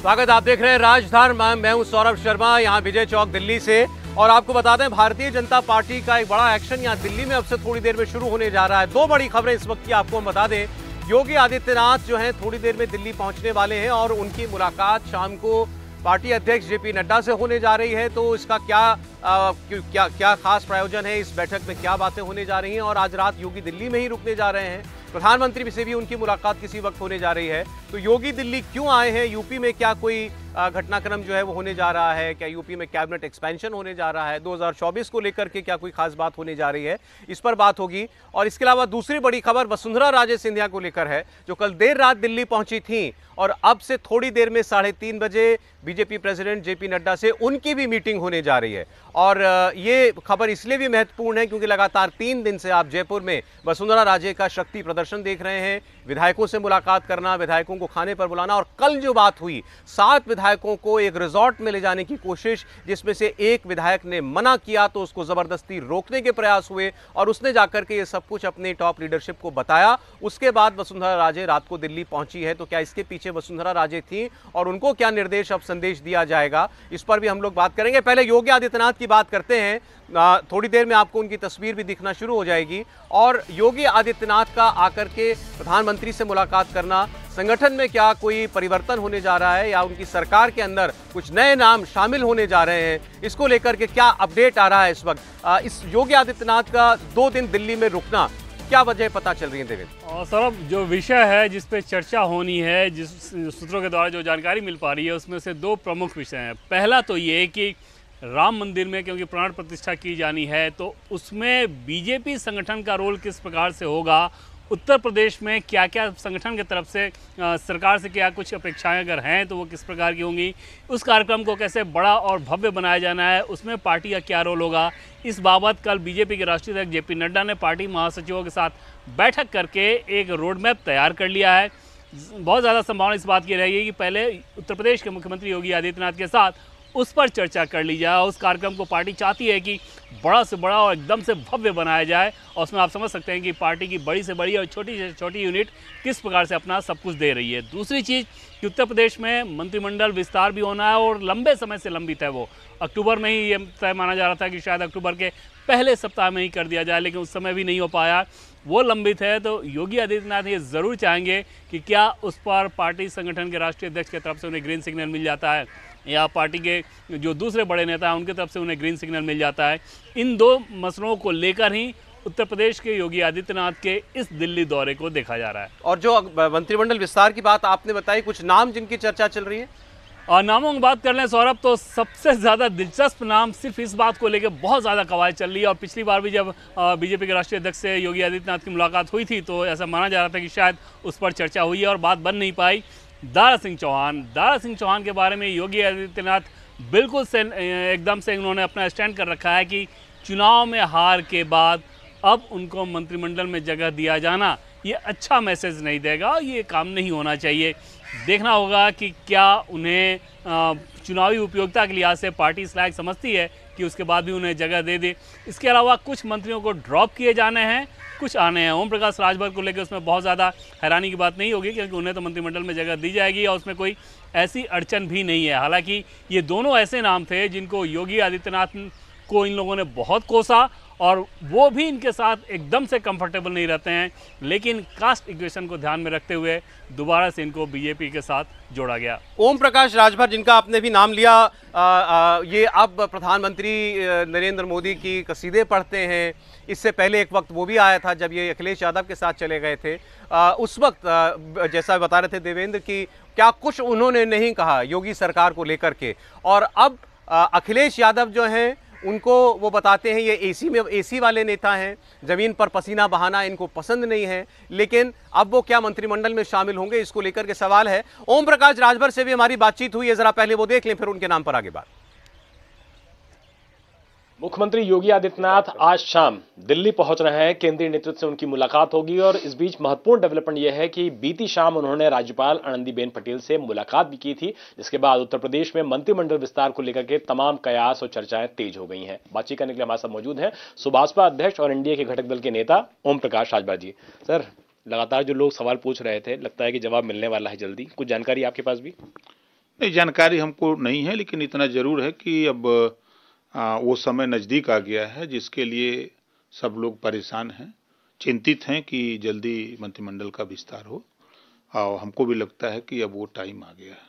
स्वागत आप देख रहे हैं राजधान मैं हूं सौरभ शर्मा यहां विजय चौक दिल्ली से और आपको बता दें भारतीय जनता पार्टी का एक बड़ा एक्शन यहां दिल्ली में अब से थोड़ी देर में शुरू होने जा रहा है दो बड़ी खबरें इस वक्त की आपको हम बता दें योगी आदित्यनाथ जो हैं थोड़ी देर में दिल्ली पहुंचने वाले हैं और उनकी मुलाकात शाम को पार्टी अध्यक्ष जे पी नड्डा से होने जा रही है तो इसका क्या आ, क्या क्या खास प्रायोजन है इस बैठक में क्या बातें होने जा रही हैं और आज रात योगी दिल्ली में ही रुकने जा रहे हैं प्रधानमंत्री से भी उनकी मुलाकात किसी वक्त होने जा रही है तो योगी दिल्ली क्यों आए हैं यूपी में क्या कोई घटनाक्रम जो है वो होने जा रहा है क्या यूपी में कैबिनेट एक्सपेंशन होने जा रहा है 2024 को लेकर के क्या कोई खास बात होने जा रही है इस पर बात होगी और इसके अलावा दूसरी बड़ी खबर वसुंधरा राजे सिंधिया को लेकर है जो कल देर रात दिल्ली पहुंची थी और अब से थोड़ी देर में साढ़े तीन बजे बीजेपी प्रेसिडेंट जेपी नड्डा से उनकी भी मीटिंग होने जा रही है और ये खबर इसलिए भी महत्वपूर्ण है क्योंकि लगातार तीन दिन से आप जयपुर में वसुंधरा राजे का शक्ति प्रदर्शन देख रहे हैं विधायकों से मुलाकात करना विधायकों को खाने पर बुलाना और कल जो बात हुई सात विधायकों को एक रिजॉर्ट में ले जाने की कोशिश जिसमें से एक विधायक ने मना किया तो उसको ज़बरदस्ती रोकने के प्रयास हुए और उसने जाकर के ये सब कुछ अपने टॉप लीडरशिप को बताया उसके बाद वसुंधरा राजे रात को दिल्ली पहुंची है तो क्या इसके पीछे वसुंधरा राजे थी और उनको क्या निर्देश अब संदेश दिया जाएगा इस पर भी हम लोग बात करेंगे पहले योगी आदित्यनाथ की बात करते हैं थोड़ी देर में आपको उनकी तस्वीर भी दिखना शुरू हो जाएगी और योगी आदित्यनाथ का आकर के प्रधानमंत्री से मुलाकात करना संगठन में क्या कोई परिवर्तन होने जा रहा है या उनकी सरकार के अंदर कुछ नए नाम शामिल होने जा रहे हैं इसको लेकर के क्या अपडेट आ रहा है इस वक्त इस योगी आदित्यनाथ का दो दिन दिल्ली में रुकना क्या वजह पता चल रही है देवेंद्र सौरभ जो विषय है जिस पे चर्चा होनी है जिस सूत्रों के द्वारा जो जानकारी मिल पा रही है उसमें से दो प्रमुख विषय हैं पहला तो ये कि राम मंदिर में क्योंकि प्राण प्रतिष्ठा की जानी है तो उसमें बीजेपी संगठन का रोल किस प्रकार से होगा उत्तर प्रदेश में क्या क्या संगठन की तरफ से सरकार से क्या कुछ अपेक्षाएं अगर हैं तो वो किस प्रकार की होंगी उस कार्यक्रम को कैसे बड़ा और भव्य बनाया जाना है उसमें पार्टी का क्या रोल होगा इस बाबत कल बीजेपी के राष्ट्रीय अध्यक्ष जे पी नड्डा ने पार्टी महासचिवों के साथ बैठक करके एक रोड मैप तैयार कर लिया है बहुत ज़्यादा संभावना इस बात की रहेगी कि पहले उत्तर प्रदेश के मुख्यमंत्री योगी आदित्यनाथ के साथ उस पर चर्चा कर ली जाए उस कार्यक्रम को पार्टी चाहती है कि बड़ा से बड़ा और एकदम से भव्य बनाया जाए और उसमें आप समझ सकते हैं कि पार्टी की बड़ी से बड़ी और छोटी से छोटी यूनिट किस प्रकार से अपना सब कुछ दे रही है दूसरी चीज़ कि उत्तर प्रदेश में मंत्रिमंडल विस्तार भी होना है और लंबे समय से लंबित है वो अक्टूबर में ही ये तय माना जा रहा था कि शायद अक्टूबर के पहले सप्ताह में ही कर दिया जाए लेकिन उस समय भी नहीं हो पाया वो लंबित है तो योगी आदित्यनाथ ये ज़रूर चाहेंगे कि क्या उस पर पार्टी संगठन के राष्ट्रीय अध्यक्ष की तरफ से उन्हें ग्रीन सिग्नल मिल जाता है या पार्टी के जो दूसरे बड़े नेता हैं उनके तरफ से उन्हें ग्रीन सिग्नल मिल जाता है इन दो मसलों को लेकर ही उत्तर प्रदेश के योगी आदित्यनाथ के इस दिल्ली दौरे को देखा जा रहा है और जो मंत्रिमंडल विस्तार की बात आपने बताई कुछ नाम जिनकी चर्चा चल रही है और नामों की बात कर लें सौरभ तो सबसे ज़्यादा दिलचस्प नाम सिर्फ इस बात को लेकर बहुत ज़्यादा कवायद चल रही है और पिछली बार भी जब बीजेपी के राष्ट्रीय अध्यक्ष से योगी आदित्यनाथ की मुलाकात हुई थी तो ऐसा माना जा रहा था कि शायद उस पर चर्चा हुई है और बात बन नहीं पाई दारा सिंह चौहान दारा सिंह चौहान के बारे में योगी आदित्यनाथ बिल्कुल से एकदम से उन्होंने अपना स्टैंड कर रखा है कि चुनाव में हार के बाद अब उनको मंत्रिमंडल में जगह दिया जाना ये अच्छा मैसेज नहीं देगा और ये काम नहीं होना चाहिए देखना होगा कि क्या उन्हें चुनावी उपयोगिता के लिहाज से पार्टी स्लैग समझती है कि उसके बाद भी उन्हें जगह दे दे इसके अलावा कुछ मंत्रियों को ड्रॉप किए जाने हैं कुछ आने हैं ओम प्रकाश राजभर को लेकर उसमें बहुत ज़्यादा हैरानी की बात नहीं होगी क्योंकि उन्हें तो मंत्रिमंडल में जगह दी जाएगी और उसमें कोई ऐसी अड़चन भी नहीं है हालांकि ये दोनों ऐसे नाम थे जिनको योगी आदित्यनाथ को इन लोगों ने बहुत कोसा और वो भी इनके साथ एकदम से कंफर्टेबल नहीं रहते हैं लेकिन कास्ट इक्वेशन को ध्यान में रखते हुए दोबारा से इनको बीजेपी के साथ जोड़ा गया ओम प्रकाश राजभर जिनका आपने भी नाम लिया आ, आ, ये अब प्रधानमंत्री नरेंद्र मोदी की कसीदे पढ़ते हैं इससे पहले एक वक्त वो भी आया था जब ये अखिलेश यादव के साथ चले गए थे आ, उस वक्त आ, जैसा बता रहे थे देवेंद्र की क्या कुछ उन्होंने नहीं कहा योगी सरकार को लेकर के और अब अखिलेश यादव जो हैं उनको वो बताते हैं ये एसी में एसी वाले नेता हैं ज़मीन पर पसीना बहाना इनको पसंद नहीं है लेकिन अब वो क्या मंत्रिमंडल में शामिल होंगे इसको लेकर के सवाल है ओम प्रकाश राजभर से भी हमारी बातचीत हुई है ज़रा पहले वो देख लें फिर उनके नाम पर आगे बात मुख्यमंत्री योगी आदित्यनाथ आज शाम दिल्ली पहुंच रहे हैं केंद्रीय नेतृत्व से उनकी मुलाकात होगी और इस बीच महत्वपूर्ण डेवलपमेंट यह है कि बीती शाम उन्होंने राज्यपाल आनंदीबेन पटेल से मुलाकात भी की थी जिसके बाद उत्तर प्रदेश में मंत्रिमंडल विस्तार को लेकर के तमाम कयास और चर्चाएं तेज हो गई हैं बातचीत करने के लिए हमारे साथ मौजूद हैं सुभाषपा अध्यक्ष और एनडीए के घटक दल के नेता ओम प्रकाश राजभा जी सर लगातार जो लोग सवाल पूछ रहे थे लगता है कि जवाब मिलने वाला है जल्दी कुछ जानकारी आपके पास भी नहीं जानकारी हमको नहीं है लेकिन इतना जरूर है कि अब वो समय नज़दीक आ गया है जिसके लिए सब लोग परेशान हैं चिंतित हैं कि जल्दी मंत्रिमंडल का विस्तार हो और हमको भी लगता है कि अब वो टाइम आ गया है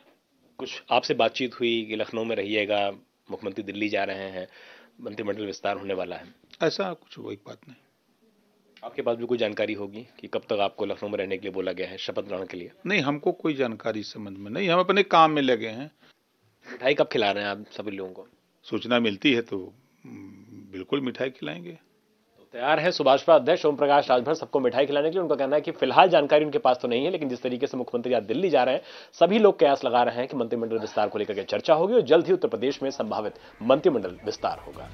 कुछ आपसे बातचीत हुई कि लखनऊ में रहिएगा मुख्यमंत्री दिल्ली जा रहे हैं मंत्रिमंडल विस्तार होने वाला है ऐसा कुछ वही बात नहीं आपके पास भी कोई जानकारी होगी कि कब तक आपको लखनऊ में रहने के लिए बोला गया है शपथ ग्रहण के लिए नहीं हमको कोई जानकारी समझ संबंध में नहीं हम अपने काम में लगे हैं मिठाई कब खिला रहे हैं आप सभी लोगों को सूचना मिलती है तो हम्म, बिल्कुल मिठाई खिलाएंगे तो तैयार है सुभाष अध्यक्ष ओम प्रकाश राजभर सबको मिठाई खिलाने के लिए उनका कहना है कि फिलहाल जानकारी उनके पास तो नहीं है लेकिन जिस तरीके से मुख्यमंत्री आज दिल्ली जा रहे हैं सभी लोग कयास लगा रहे हैं कि मंत्रिमंडल विस्तार को लेकर के चर्चा होगी और जल्द ही उत्तर प्रदेश में संभावित मंत्रिमंडल विस्तार होगा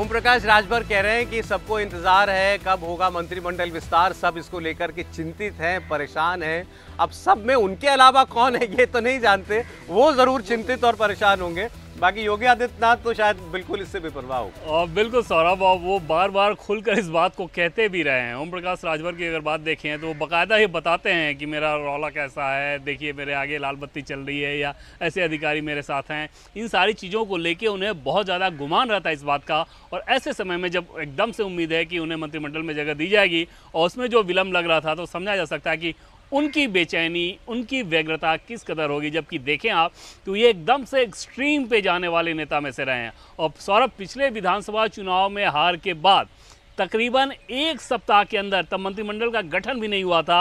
ओम प्रकाश राजभर कह रहे हैं कि सबको इंतजार है कब होगा मंत्रिमंडल विस्तार सब इसको लेकर के चिंतित हैं परेशान हैं अब सब में उनके अलावा कौन है ये तो नहीं जानते वो जरूर चिंतित और परेशान होंगे बाकी योगी आदित्यनाथ तो शायद बिल्कुल इससे बेपरवाह हो बिल्कुल सौरभ और वो बार बार खुलकर इस बात को कहते भी रहे हैं ओम प्रकाश राजभर की अगर बात देखें तो वो बाकायदा ही बताते हैं कि मेरा रौला कैसा है देखिए मेरे आगे लाल बत्ती चल रही है या ऐसे अधिकारी मेरे साथ हैं इन सारी चीज़ों को लेकर उन्हें बहुत ज़्यादा गुमान रहता है इस बात का और ऐसे समय में जब एकदम से उम्मीद है कि उन्हें मंत्रिमंडल में जगह दी जाएगी और उसमें जो विलम्ब लग रहा था तो समझा जा सकता है कि उनकी बेचैनी उनकी व्यग्रता किस कदर होगी जबकि देखें आप तो ये एकदम से एक्सट्रीम पे जाने वाले नेता में से रहे हैं और सौरभ पिछले विधानसभा चुनाव में हार के बाद तकरीबन एक सप्ताह के अंदर तब मंत्रिमंडल का गठन भी नहीं हुआ था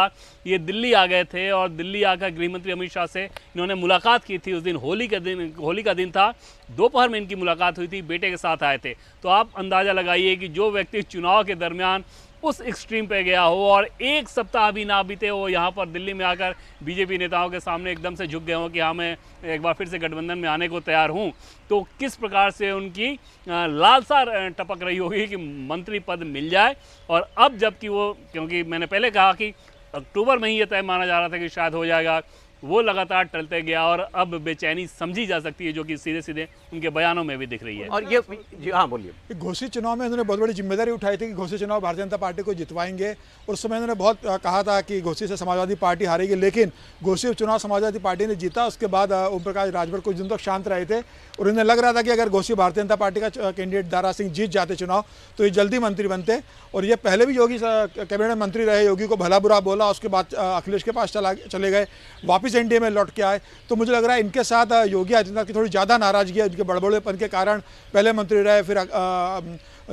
ये दिल्ली आ गए थे और दिल्ली आकर गृहमंत्री अमित शाह से इन्होंने मुलाकात की थी उस दिन होली का दिन होली का दिन था दोपहर में इनकी मुलाकात हुई थी बेटे के साथ आए थे तो आप अंदाज़ा लगाइए कि जो व्यक्ति चुनाव के दरमियान उस एक्सट्रीम पे गया हो और एक सप्ताह भी ना बीते हो यहाँ पर दिल्ली में आकर बीजेपी नेताओं के सामने एकदम से झुक गए हों कि हाँ मैं एक बार फिर से गठबंधन में आने को तैयार हूँ तो किस प्रकार से उनकी लालसा टपक रही होगी कि मंत्री पद मिल जाए और अब जबकि वो क्योंकि मैंने पहले कहा कि अक्टूबर में ही ये तय माना जा रहा था कि शायद हो जाएगा वो लगातार टलते गया और अब बेचैनी समझी जा सकती है जो कि सीधे सीधे उनके बयानों में भी दिख रही है और ये जी हाँ बोलिए घोषित चुनाव में उन्होंने बहुत बड़ी जिम्मेदारी उठाई थी कि घोषित चुनाव भारतीय जनता पार्टी को जितवाएंगे उस समय उन्होंने बहुत कहा था कि घोषित से समाजवादी पार्टी हारेगी लेकिन घोषित चुनाव समाजवादी पार्टी ने जीता उसके बाद ओम प्रकाश राजभर कुछ दिन तक शांत रहे थे और उन्हें लग रहा था कि अगर घोषित भारतीय जनता पार्टी का कैंडिडेट दारा सिंह जीत जाते चुनाव तो ये जल्दी मंत्री बनते और ये पहले भी योगी कैबिनेट मंत्री रहे योगी को भला बुरा बोला उसके बाद अखिलेश के पास चला चले गए वापस एनडीए में लौट के आए तो मुझे लग रहा है इनके साथ योगी आदित्यनाथ की थोड़ी ज़्यादा नाराजगी है के बड़बड़ेपन के कारण पहले मंत्री रहे फिर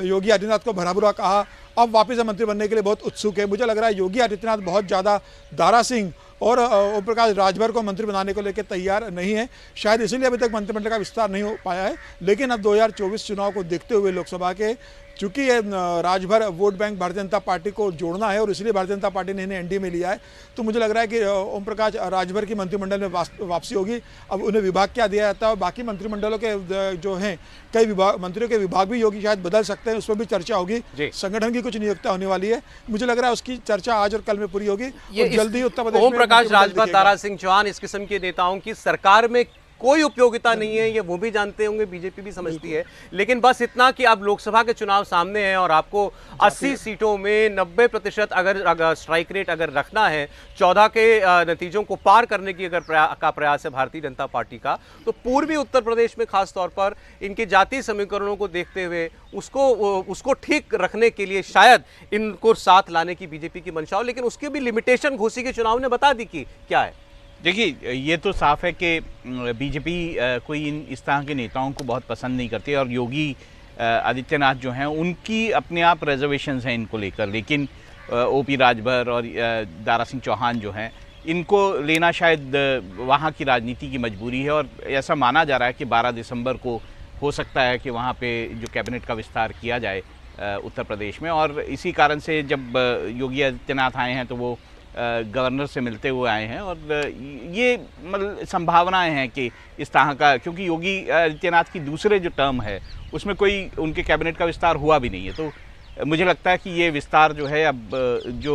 योगी आदित्यनाथ को भरा बुरा कहा अब वापस मंत्री बनने के लिए बहुत उत्सुक है मुझे लग रहा है योगी आदित्यनाथ बहुत ज़्यादा दारा सिंह और ओम प्रकाश राजभर को मंत्री बनाने को लेकर तैयार नहीं है शायद इसीलिए अभी तक मंत्रिमंडल का विस्तार नहीं हो पाया है लेकिन अब 2024 चुनाव को देखते हुए लोकसभा के चूंकि ये राजभर वोट बैंक भारतीय जनता पार्टी को जोड़ना है और इसलिए भारतीय जनता पार्टी ने इन्हें एनडीए में लिया है तो मुझे लग रहा है कि ओम प्रकाश राजभर की मंत्रिमंडल में वापसी होगी अब उन्हें विभाग क्या दिया जाता है बाकी मंत्रिमंडलों के जो हैं कई विभाग मंत्रियों के विभाग भी होगी शायद बदल सकते हैं उस पर भी चर्चा होगी संगठन की कुछ नियुक्ता होने वाली है मुझे लग रहा है उसकी चर्चा आज और कल में पूरी होगी जल्दी उत्तर प्रदेश ओम प्रकाश राजभर तारा सिंह चौहान इस किस्म के नेताओं की सरकार में कोई उपयोगिता नहीं है ये वो भी जानते होंगे बीजेपी भी समझती है लेकिन बस इतना कि अब लोकसभा के चुनाव सामने हैं और आपको 80 सीटों में 90 प्रतिशत अगर, अगर स्ट्राइक रेट अगर रखना है चौदह के नतीजों को पार करने की अगर प्रया, का प्रयास है भारतीय जनता पार्टी का तो पूर्वी उत्तर प्रदेश में खासतौर पर इनके जातीय समीकरणों को देखते हुए उसको उसको ठीक रखने के लिए शायद इनको साथ लाने की बीजेपी की मंशा हो लेकिन उसकी भी लिमिटेशन घोसी के चुनाव ने बता दी कि क्या है देखिए ये तो साफ है कि बीजेपी कोई इन इस तरह के नेताओं को बहुत पसंद नहीं करती और योगी आदित्यनाथ जो हैं उनकी अपने आप रिजर्वेशंस हैं इनको लेकर लेकिन ओ पी राजभर और दारा सिंह चौहान जो हैं इनको लेना शायद वहाँ की राजनीति की मजबूरी है और ऐसा माना जा रहा है कि 12 दिसंबर को हो सकता है कि वहाँ पे जो कैबिनेट का विस्तार किया जाए उत्तर प्रदेश में और इसी कारण से जब योगी आदित्यनाथ आए हैं तो वो गवर्नर से मिलते हुए आए हैं और ये मतलब संभावनाएं हैं कि इस तरह का क्योंकि योगी आदित्यनाथ की दूसरे जो टर्म है उसमें कोई उनके कैबिनेट का विस्तार हुआ भी नहीं है तो मुझे लगता है कि ये विस्तार जो है अब जो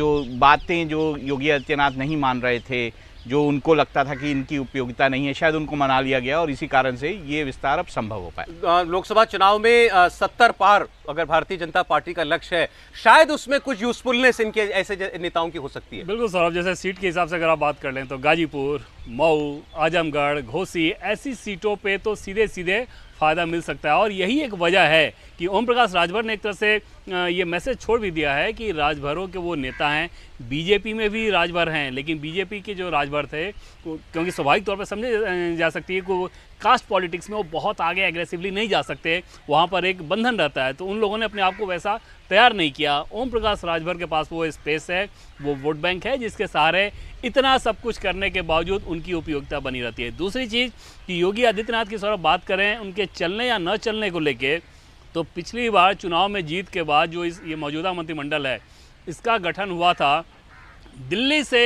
जो बातें जो योगी आदित्यनाथ नहीं मान रहे थे जो उनको लगता था कि इनकी उपयोगिता नहीं है शायद उनको मना लिया गया और इसी कारण से ये विस्तार अब संभव हो पाए लोकसभा चुनाव में आ, सत्तर पार अगर भारतीय जनता पार्टी का लक्ष्य है शायद उसमें कुछ यूजफुलनेस इनके ऐसे नेताओं की हो सकती है बिल्कुल सौरभ जैसे सीट के हिसाब से अगर आप बात कर लें तो गाजीपुर मऊ आजमगढ़ घोसी ऐसी सीटों पर तो सीधे सीधे फायदा मिल सकता है और यही एक वजह है कि ओम प्रकाश राजभर ने एक तरह से ये मैसेज छोड़ भी दिया है कि राजभरों के वो नेता हैं बीजेपी में भी राजभर हैं लेकिन बीजेपी के जो राजभर थे क्योंकि स्वाभाविक तौर पर समझे जा सकती है कि वो कास्ट पॉलिटिक्स में वो बहुत आगे एग्रेसिवली नहीं जा सकते वहाँ पर एक बंधन रहता है तो उन लोगों ने अपने आप को वैसा तैयार नहीं किया ओम प्रकाश राजभर के पास वो स्पेस है वो वोट बैंक है जिसके सहारे इतना सब कुछ करने के बावजूद उनकी उपयोगिता बनी रहती है दूसरी चीज़ कि योगी आदित्यनाथ की सौरभ बात करें उनके चलने या न चलने को लेकर तो पिछली बार चुनाव में जीत के बाद जो इस ये मौजूदा मंत्रिमंडल है इसका गठन हुआ था दिल्ली से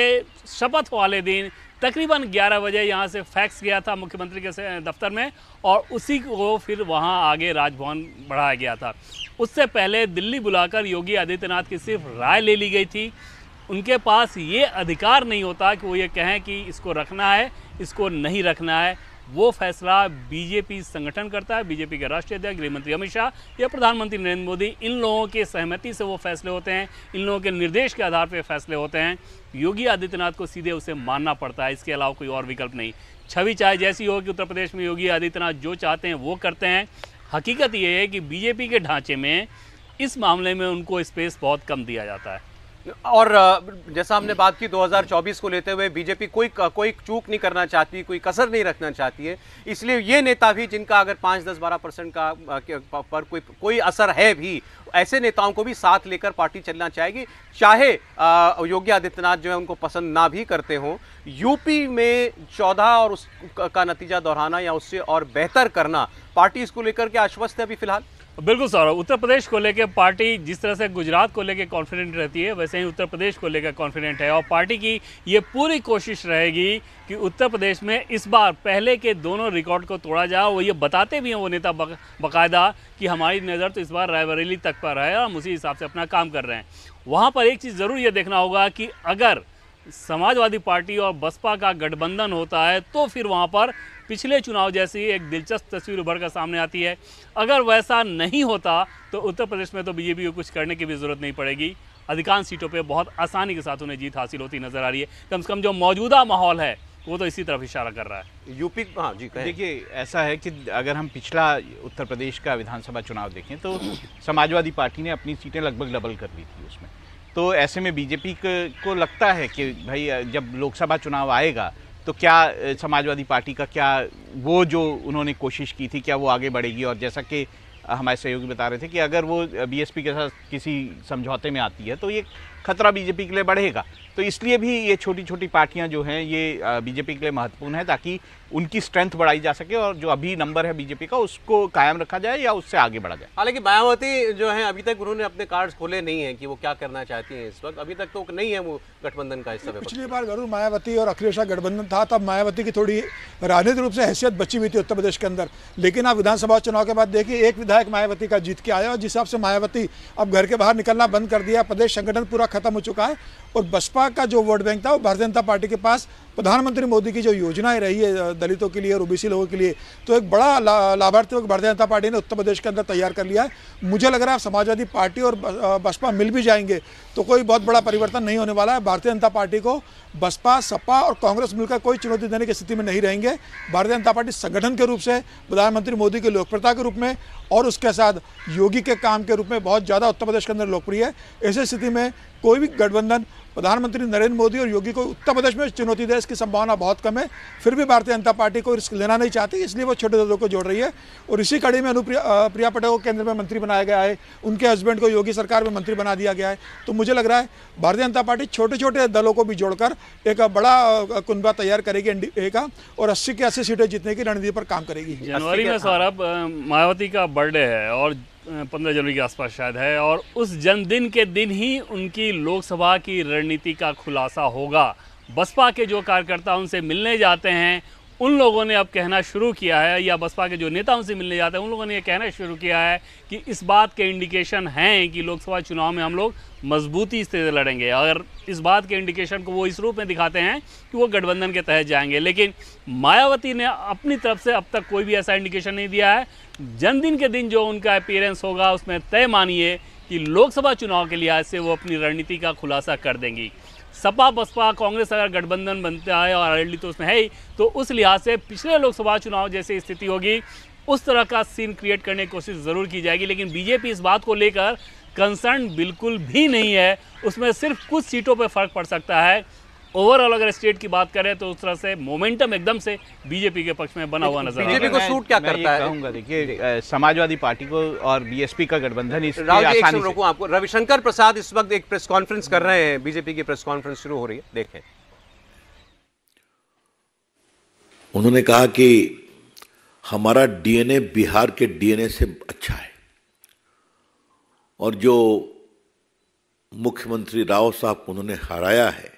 शपथ वाले दिन तकरीबन 11 बजे यहाँ से फैक्स गया था मुख्यमंत्री के दफ्तर में और उसी को फिर वहाँ आगे राजभवन बढ़ाया गया था उससे पहले दिल्ली बुलाकर योगी आदित्यनाथ की सिर्फ राय ले ली गई थी उनके पास ये अधिकार नहीं होता कि वो ये कहें कि इसको रखना है इसको नहीं रखना है वो फैसला बीजेपी संगठन करता है बीजेपी के राष्ट्रीय अध्यक्ष गृहमंत्री अमित शाह या प्रधानमंत्री नरेंद्र मोदी इन लोगों के सहमति से वो फैसले होते हैं इन लोगों के निर्देश के आधार पर फैसले होते हैं योगी आदित्यनाथ को सीधे उसे मानना पड़ता है इसके अलावा कोई और विकल्प नहीं छवि चाहे जैसी हो कि उत्तर प्रदेश में योगी आदित्यनाथ जो चाहते हैं वो करते हैं हकीकत ये है कि बीजेपी के ढांचे में इस मामले में उनको स्पेस बहुत कम दिया जाता है और जैसा हमने बात की 2024 को लेते हुए बीजेपी कोई कोई चूक नहीं करना चाहती कोई कसर नहीं रखना चाहती है इसलिए ये नेता भी जिनका अगर पाँच दस बारह परसेंट का पर कोई कोई असर है भी ऐसे नेताओं को भी साथ लेकर पार्टी चलना चाहेगी चाहे योगी आदित्यनाथ जो है उनको पसंद ना भी करते हों यूपी में चौदह और उस का नतीजा दोहराना या उससे और बेहतर करना पार्टी इसको लेकर के आश्वस्त है अभी फिलहाल बिल्कुल सौरभ उत्तर प्रदेश को लेकर पार्टी जिस तरह से गुजरात को लेकर कॉन्फिडेंट रहती है वैसे ही उत्तर प्रदेश को लेकर कॉन्फिडेंट है और पार्टी की ये पूरी कोशिश रहेगी कि उत्तर प्रदेश में इस बार पहले के दोनों रिकॉर्ड को तोड़ा जाए और ये बताते भी हैं वो नेता बाकायदा बकायदा कि हमारी नज़र तो इस बार रायबरेली तक पर है और हम उसी हिसाब से अपना काम कर रहे हैं वहाँ पर एक चीज़ ज़रूर ये देखना होगा कि अगर समाजवादी पार्टी और बसपा का गठबंधन होता है तो फिर वहाँ पर पिछले चुनाव जैसी एक दिलचस्प तस्वीर उभर कर सामने आती है अगर वैसा नहीं होता तो उत्तर प्रदेश में तो बीजेपी को कुछ करने की भी ज़रूरत नहीं पड़ेगी अधिकांश सीटों पर बहुत आसानी के साथ उन्हें जीत हासिल होती नज़र आ रही है कम से कम जो मौजूदा माहौल है वो तो इसी तरफ इशारा कर रहा है यूपी हाँ जी देखिए ऐसा है कि अगर हम पिछला उत्तर प्रदेश का विधानसभा चुनाव देखें तो समाजवादी पार्टी ने अपनी सीटें लगभग डबल कर ली थी उसमें तो ऐसे में बीजेपी को लगता है कि भाई जब लोकसभा चुनाव आएगा तो क्या समाजवादी पार्टी का क्या वो जो उन्होंने कोशिश की थी क्या वो आगे बढ़ेगी और जैसा कि हमारे सहयोगी बता रहे थे कि अगर वो बीएसपी के साथ किसी समझौते में आती है तो ये खतरा बीजेपी के लिए बढ़ेगा तो इसलिए भी ये छोटी छोटी पार्टियां जो हैं ये बीजेपी के लिए महत्वपूर्ण है ताकि उनकी स्ट्रेंथ बढ़ाई जा सके और जो अभी नंबर है बीजेपी का उसको कायम रखा जाए या उससे आगे बढ़ा जाए हालांकि मायावती जो है अभी तक उन्होंने अपने कार्ड खोले नहीं है कि वो क्या करना चाहती हैं इस वक्त अभी तक तो नहीं है वो गठबंधन का हिस्सा पिछली बार जरूर मायावती और अखिलेश का गठबंधन था तब मायावती की थोड़ी राजनीतिक रूप से हैसियत बची हुई थी उत्तर प्रदेश के अंदर लेकिन आप विधानसभा चुनाव के बाद देखिए एक विधायक मायावती का जीत के आया और जिस हिसाब से मायावती अब घर के बाहर निकलना बंद कर दिया प्रदेश संगठन पूरा ख़त्म हो चुका है और बसपा का जो वोट बैंक था वो भारतीय जनता पार्टी के पास प्रधानमंत्री मोदी की जो योजनाएं रही है दलितों के लिए और ओबीसी लोगों के लिए तो एक बड़ा ला, लाभार्थी भारतीय जनता पार्टी ने उत्तर प्रदेश के अंदर तैयार कर लिया है मुझे लग रहा है समाजवादी पार्टी और बसपा मिल भी जाएंगे तो कोई बहुत बड़ा परिवर्तन नहीं होने वाला है भारतीय जनता पार्टी को बसपा सपा और कांग्रेस मिलकर कोई चुनौती देने की स्थिति में नहीं रहेंगे भारतीय जनता पार्टी संगठन के रूप से प्रधानमंत्री मोदी की लोकप्रियता के रूप में और उसके साथ योगी के काम के रूप में बहुत ज़्यादा उत्तर प्रदेश के अंदर लोकप्रिय है ऐसी स्थिति में कोई भी गठबंधन प्रधानमंत्री नरेंद्र मोदी और योगी को उत्तर प्रदेश में चुनौती देने की संभावना बहुत कम है फिर भी भारतीय जनता पार्टी को रिस्क लेना नहीं चाहती इसलिए वो छोटे दलों को जोड़ रही है और इसी कड़ी में अनुप्रिया प्रिया पटेल को केंद्र में मंत्री बनाया गया है उनके हस्बैंड को योगी सरकार में मंत्री बना दिया गया है तो मुझे लग रहा है भारतीय जनता पार्टी छोटे छोटे दलों को भी जोड़कर एक बड़ा कुनबा तैयार करेगी एनडीए का और अस्सी के अस्सी सीटें जीतने की रणनीति पर काम करेगी जनवरी में सौरभ मायावती का बर्थडे है और पंद्रह जनवरी के आसपास शायद है और उस जन्मदिन के दिन ही उनकी लोकसभा की रणनीति का खुलासा होगा बसपा के जो कार्यकर्ता उनसे मिलने जाते हैं उन लोगों ने अब कहना शुरू किया है या बसपा के जो नेता उनसे मिलने जाते हैं उन लोगों ने यह कहना शुरू किया है कि इस बात के इंडिकेशन हैं कि लोकसभा चुनाव में हम लोग मजबूती से लड़ेंगे अगर इस बात के इंडिकेशन को वो इस रूप में दिखाते हैं कि वो गठबंधन के तहत जाएंगे लेकिन मायावती ने अपनी तरफ से अब तक कोई भी ऐसा इंडिकेशन नहीं दिया है जन्मदिन के दिन जो उनका अपियरेंस होगा उसमें तय मानिए कि लोकसभा चुनाव के लिहाज से वो अपनी रणनीति का खुलासा कर देंगी सपा बसपा कांग्रेस अगर गठबंधन बनता है और आर तो उसमें है ही तो उस लिहाज से पिछले लोकसभा चुनाव जैसी स्थिति होगी उस तरह का सीन क्रिएट करने की कोशिश ज़रूर की जाएगी लेकिन बीजेपी इस बात को लेकर कंसर्न बिल्कुल भी नहीं है उसमें सिर्फ कुछ सीटों पर फर्क पड़ सकता है ओवरऑल अगर स्टेट की बात करें तो उस तरह से मोमेंटम एकदम से बीजेपी के पक्ष में बना हुआ नजर बीजेपी को सूट क्या करता है देखिए समाजवादी पार्टी को और बीएसपी का गठबंधन आपको रविशंकर प्रसाद इस वक्त एक प्रेस कॉन्फ्रेंस कर रहे हैं बीजेपी की प्रेस कॉन्फ्रेंस शुरू हो रही है देखें उन्होंने कहा कि हमारा डीएनए बिहार के डीएनए से अच्छा है और जो मुख्यमंत्री राव साहब उन्होंने हराया है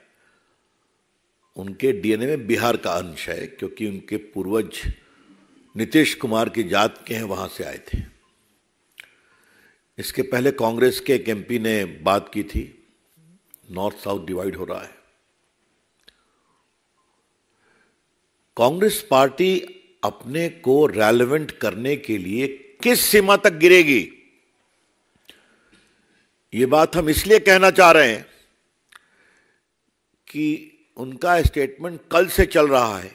उनके डीएनए में बिहार का अंश है क्योंकि उनके पूर्वज नीतीश कुमार की जात के हैं वहाँ से आए थे इसके पहले कांग्रेस के एक एमपी ने बात की थी नॉर्थ साउथ डिवाइड हो रहा है कांग्रेस पार्टी अपने को रेलेवेंट करने के लिए किस सीमा तक गिरेगी ये बात हम इसलिए कहना चाह रहे हैं कि उनका स्टेटमेंट कल से चल रहा है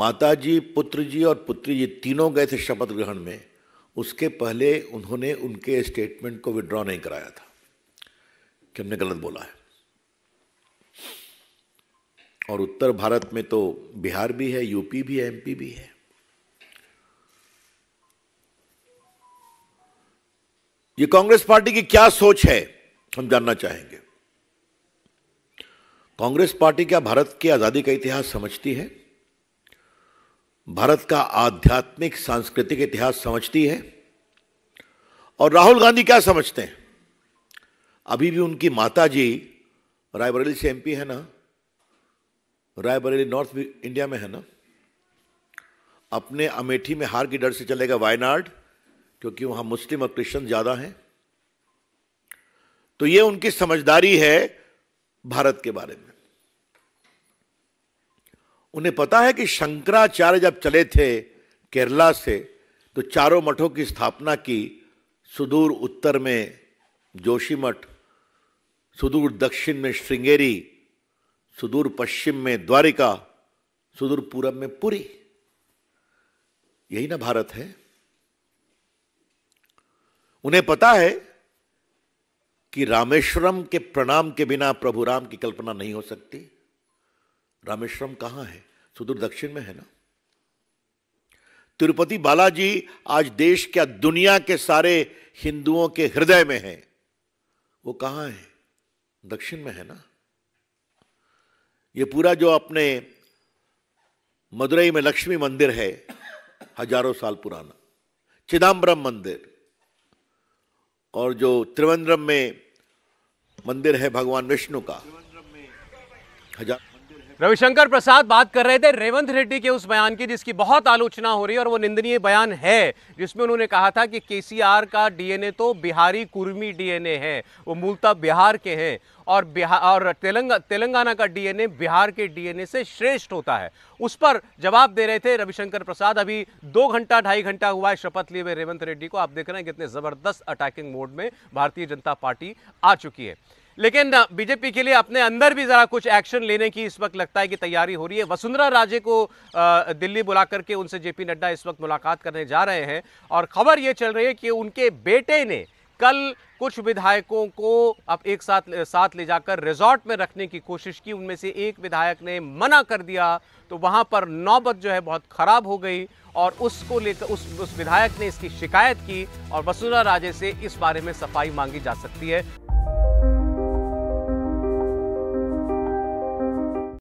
माता जी पुत्र जी और पुत्री जी तीनों गए थे शपथ ग्रहण में उसके पहले उन्होंने उनके स्टेटमेंट को विड्रॉ नहीं कराया था कि हमने गलत बोला है और उत्तर भारत में तो बिहार भी है यूपी भी है एमपी भी है ये कांग्रेस पार्टी की क्या सोच है हम जानना चाहेंगे कांग्रेस पार्टी क्या भारत की आज़ादी का इतिहास समझती है भारत का आध्यात्मिक सांस्कृतिक इतिहास समझती है और राहुल गांधी क्या समझते हैं अभी भी उनकी माता जी रायबरेली से एमपी है ना रायबरेली नॉर्थ इंडिया में है ना अपने अमेठी में हार की डर से चलेगा वायनाड क्योंकि वहां मुस्लिम और क्रिश्चियन ज्यादा हैं तो ये उनकी समझदारी है भारत के बारे में उन्हें पता है कि शंकराचार्य जब चले थे केरला से तो चारों मठों की स्थापना की सुदूर उत्तर में जोशी मठ सुदूर दक्षिण में श्रृंगेरी सुदूर पश्चिम में द्वारिका सुदूर पूरब में पुरी यही ना भारत है उन्हें पता है कि रामेश्वरम के प्रणाम के बिना प्रभु राम की कल्पना नहीं हो सकती रामेश्वरम कहाँ है सुदूर दक्षिण में है ना तिरुपति बालाजी आज देश क्या दुनिया के सारे हिंदुओं के हृदय में है वो कहाँ है दक्षिण में है ना ये पूरा जो अपने मदुरई में लक्ष्मी मंदिर है हजारों साल पुराना चिदम्बरम मंदिर और जो त्रिवेंद्रम में मंदिर है भगवान विष्णु का हजार रविशंकर प्रसाद बात कर रहे थे रेवंत रेड्डी के उस बयान की जिसकी बहुत आलोचना हो रही है और वो निंदनीय बयान है जिसमें उन्होंने कहा था कि केसीआर का डीएनए तो बिहारी कुर्मी डीएनए है वो मूलतः बिहार के हैं और बिहार और तेलंगा तेलंगाना का डीएनए बिहार के डीएनए से श्रेष्ठ होता है उस पर जवाब दे रहे थे रविशंकर प्रसाद अभी दो घंटा ढाई घंटा हुआ है शपथ लिए हुए रेवंत रेड्डी को आप देख रहे हैं कितने ज़बरदस्त अटैकिंग मोड में भारतीय जनता पार्टी आ चुकी है लेकिन बीजेपी के लिए अपने अंदर भी जरा कुछ एक्शन लेने की इस वक्त लगता है कि तैयारी हो रही है वसुंधरा राजे को दिल्ली बुला करके उनसे जेपी नड्डा इस वक्त मुलाकात करने जा रहे हैं और खबर ये चल रही है कि उनके बेटे ने कल कुछ विधायकों को अब एक साथ साथ ले जाकर रिजॉर्ट में रखने की कोशिश की उनमें से एक विधायक ने मना कर दिया तो वहाँ पर नौबत जो है बहुत ख़राब हो गई और उसको लेकर उस उस विधायक ने इसकी शिकायत की और वसुंधरा राजे से इस बारे में सफाई मांगी जा सकती है